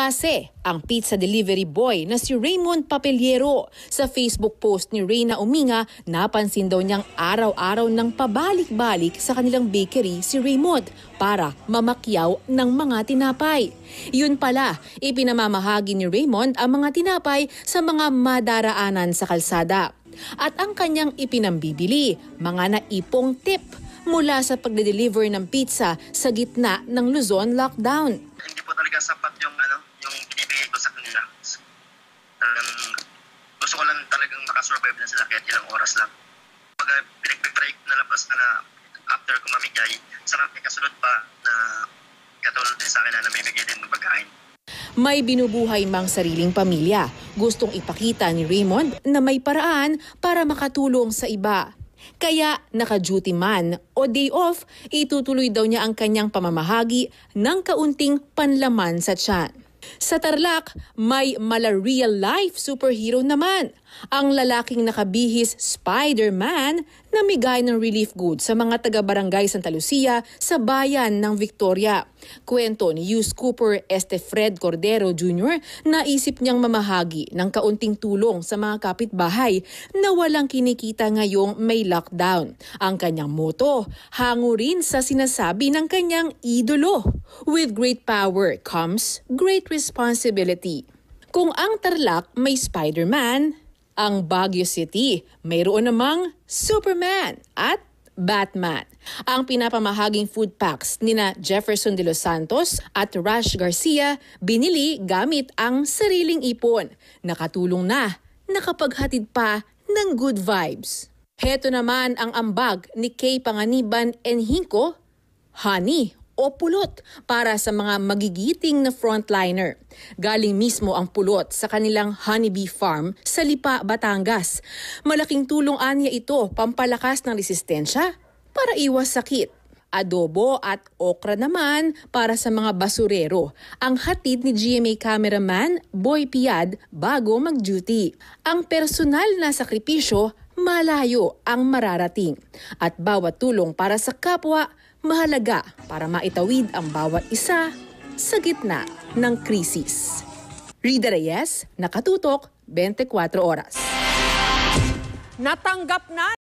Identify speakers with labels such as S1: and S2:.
S1: kasi ang pizza delivery boy na si Raymond Papeliero. Sa Facebook post ni Reyna Uminga, napansin daw niyang araw-araw ng pabalik-balik sa kanilang bakery si Raymond para mamakyaw ng mga tinapay. Yun pala, ipinamamahagi ni Raymond ang mga tinapay sa mga madaraanan sa kalsada. At ang kanyang ipinambibili, mga naipong tip mula sa pagde-deliver ng pizza sa gitna ng Luzon lockdown talaga sapat yung ano, yung binibigay ko sa kanila. Talagang gusto ko lang talagang makasurvive na sila kahit ilang oras lang. Pag pinagpipray ko na labas na after ko mamigay, sarap may kasunod pa na katulad din sa akin na namimigay din ng pagkain. May binubuhay mang sariling pamilya. Gustong ipakita ni Raymond na may paraan para makatulong sa iba kaya naka-duty man o day off, itutuloy daw niya ang kanyang pamamahagi ng kaunting panlaman sa tiyan. Sa Tarlac, may malaria life superhero naman, ang lalaking nakabihis Spider-Man na migay ng relief goods sa mga taga-barangay Santa Lucia sa bayan ng Victoria. Kwento ni Hughes Cooper Este Fred Cordero Jr. na isip niyang mamahagi ng kaunting tulong sa mga kapitbahay na walang kinikita ngayong may lockdown. Ang kanyang moto, hango rin sa sinasabi ng kanyang idolo, With great power comes great responsibility. Kung ang Tarlac may Spider-Man, ang Baguio City mayroon namang Superman at Batman. Ang pinapamahaging food packs nina Jefferson de los Santos at Rush Garcia binili gamit ang sariling ipon. Nakatulong na, nakapaghatid pa ng good vibes. Heto naman ang ambag ni Kay Panganiban and Hinko, Honey o pulot para sa mga magigiting na frontliner. Galing mismo ang pulot sa kanilang honeybee farm sa Lipa, Batangas. Malaking tulong anya ito pampalakas ng resistensya para iwas sakit adobo at okra naman para sa mga basurero. Ang hatid ni GMA cameraman Boy Piad bago mag-duty. Ang personal na sakripisyo malayo ang mararating at bawat tulong para sa kapwa mahalaga para maitawid ang bawat isa sa gitna ng krisis. Rida Reyes, Nakatutok, 24 Oras. Natanggap na